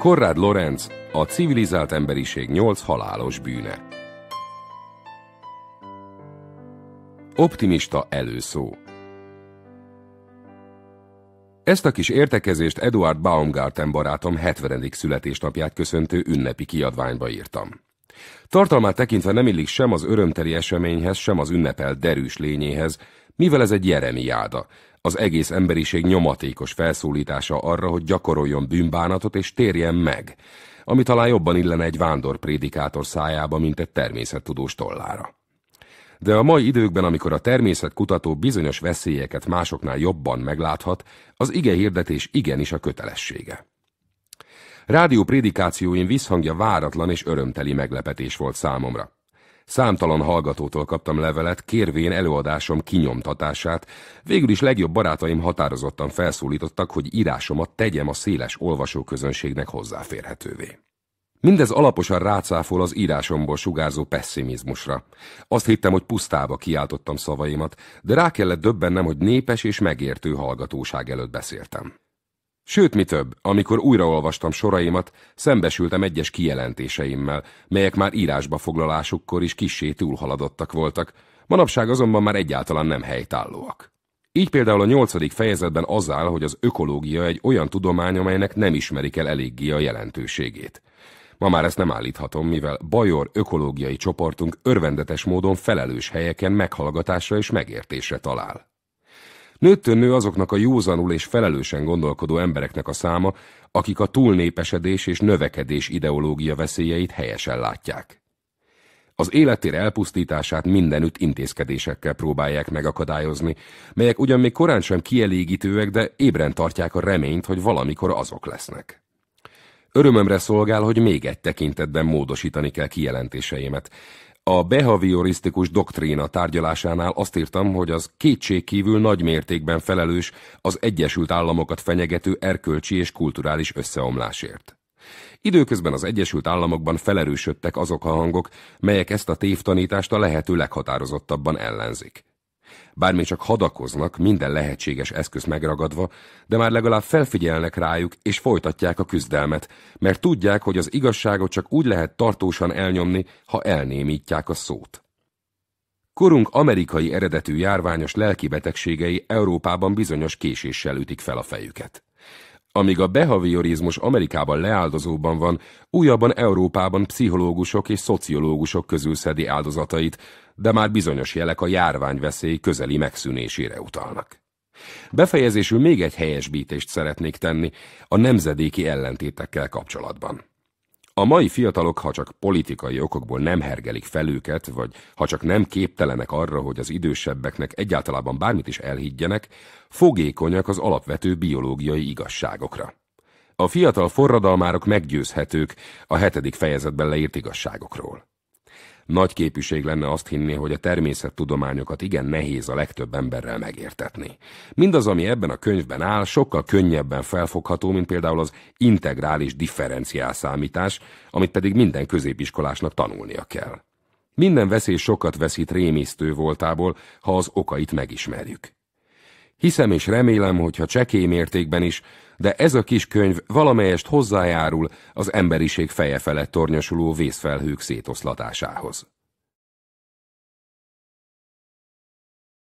Korrád Lorenz, a civilizált emberiség nyolc halálos bűne. Optimista előszó ezt a kis értekezést Eduard Baumgarten barátom 70. születésnapját köszöntő ünnepi kiadványba írtam. Tartalmát tekintve nem illik sem az örömteli eseményhez, sem az ünnepel derűs lényéhez, mivel ez egy Jeremiáda, az egész emberiség nyomatékos felszólítása arra, hogy gyakoroljon bűnbánatot és térjen meg, ami talán jobban illene egy vándor prédikátor szájába, mint egy természettudós tollára. De a mai időkben, amikor a természetkutató bizonyos veszélyeket másoknál jobban megláthat, az ige hirdetés igenis a kötelessége. Rádió prédikációim visszhangja váratlan és örömteli meglepetés volt számomra. Számtalan hallgatótól kaptam levelet, kérvén előadásom kinyomtatását, végül is legjobb barátaim határozottan felszólítottak, hogy írásomat tegyem a széles olvasóközönségnek hozzáférhetővé. Mindez alaposan rácáfol az írásomból sugárzó pessimizmusra. Azt hittem, hogy pusztába kiáltottam szavaimat, de rá kellett döbbennem, hogy népes és megértő hallgatóság előtt beszéltem. Sőt, mi több, amikor újraolvastam soraimat, szembesültem egyes kijelentéseimmel, melyek már írásba foglalásukkor is kissé túlhaladottak voltak, manapság azonban már egyáltalán nem helytállóak. Így például a nyolcadik fejezetben az áll, hogy az ökológia egy olyan tudomány, amelynek nem ismerik el eléggé a jelentőségét. Ma már ezt nem állíthatom, mivel Bajor ökológiai csoportunk örvendetes módon felelős helyeken meghallgatásra és megértésre talál. Nőttön nő azoknak a józanul és felelősen gondolkodó embereknek a száma, akik a túlnépesedés és növekedés ideológia veszélyeit helyesen látják. Az életér elpusztítását mindenütt intézkedésekkel próbálják megakadályozni, melyek ugyan még korán sem kielégítőek, de ébren tartják a reményt, hogy valamikor azok lesznek. Örömömre szolgál, hogy még egy tekintetben módosítani kell kijelentéseimet. A behavioristikus doktrína tárgyalásánál azt írtam, hogy az kétségkívül nagy mértékben felelős az Egyesült Államokat fenyegető erkölcsi és kulturális összeomlásért. Időközben az Egyesült Államokban felerősödtek azok a hangok, melyek ezt a tévtanítást a lehető leghatározottabban ellenzik. Bár még csak hadakoznak, minden lehetséges eszköz megragadva, de már legalább felfigyelnek rájuk és folytatják a küzdelmet, mert tudják, hogy az igazságot csak úgy lehet tartósan elnyomni, ha elnémítják a szót. Korunk amerikai eredetű járványos lelkibetegségei Európában bizonyos késéssel ütik fel a fejüket. Amíg a behaviorizmus Amerikában leáldozóban van, újabban Európában pszichológusok és szociológusok közül szedi áldozatait, de már bizonyos jelek a járványveszély közeli megszűnésére utalnak. Befejezésül még egy helyesbítést szeretnék tenni a nemzedéki ellentétekkel kapcsolatban. A mai fiatalok, ha csak politikai okokból nem hergelik fel őket, vagy ha csak nem képtelenek arra, hogy az idősebbeknek egyáltalában bármit is elhiggyenek, fogékonyak az alapvető biológiai igazságokra. A fiatal forradalmárok meggyőzhetők a hetedik fejezetben leírt igazságokról. Nagy képűség lenne azt hinni, hogy a természettudományokat igen nehéz a legtöbb emberrel megértetni. Mindaz, ami ebben a könyvben áll, sokkal könnyebben felfogható, mint például az integrális differenciálszámítás, amit pedig minden középiskolásnak tanulnia kell. Minden veszély sokat veszít rémisztő voltából, ha az okait megismerjük. Hiszem és remélem, hogy ha csekély mértékben is, de ez a kis könyv valamelyest hozzájárul az emberiség feje felett tornyosuló vészfelhők szétoszlatásához.